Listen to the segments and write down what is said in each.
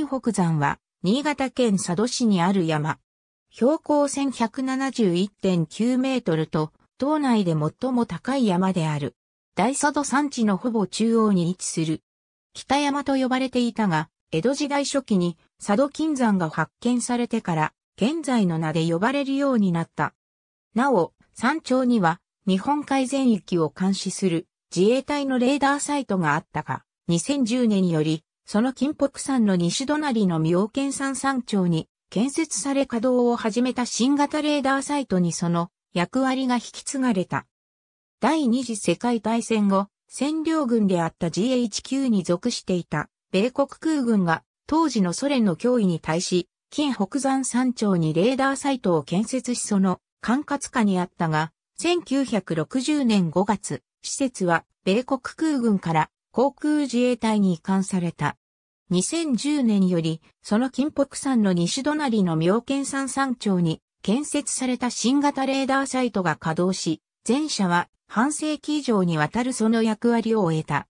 新北山は、新潟県佐渡市にある山。標高1171.9メートルと、島内で最も高い山である。大佐渡山地のほぼ中央に位置する。北山と呼ばれていたが、江戸時代初期に佐渡金山が発見されてから、現在の名で呼ばれるようになった。なお、山頂には日本海全域を監視する自衛隊のレーダーサイトがあったが、2010年よりその金北山の西隣の妙県山山頂に建設され稼働を始めた新型レーダーサイトにその役割が引き継がれた。第二次世界大戦後、占領軍であった GHQ に属していた米国空軍が当時のソ連の脅威に対し、金北山山頂にレーダーサイトを建設しその管轄下にあったが、1960年5月、施設は米国空軍から航空自衛隊に移管された。2010年より、その金北山の西隣の妙見山山頂に建設された新型レーダーサイトが稼働し、前者は半世紀以上にわたるその役割を終えた。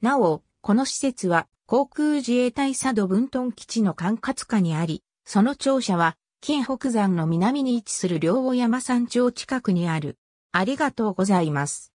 なお、この施設は航空自衛隊佐渡分屯基地の管轄下にあり、その庁舎は金北山の南に位置する両尾山山頂近くにある。ありがとうございます。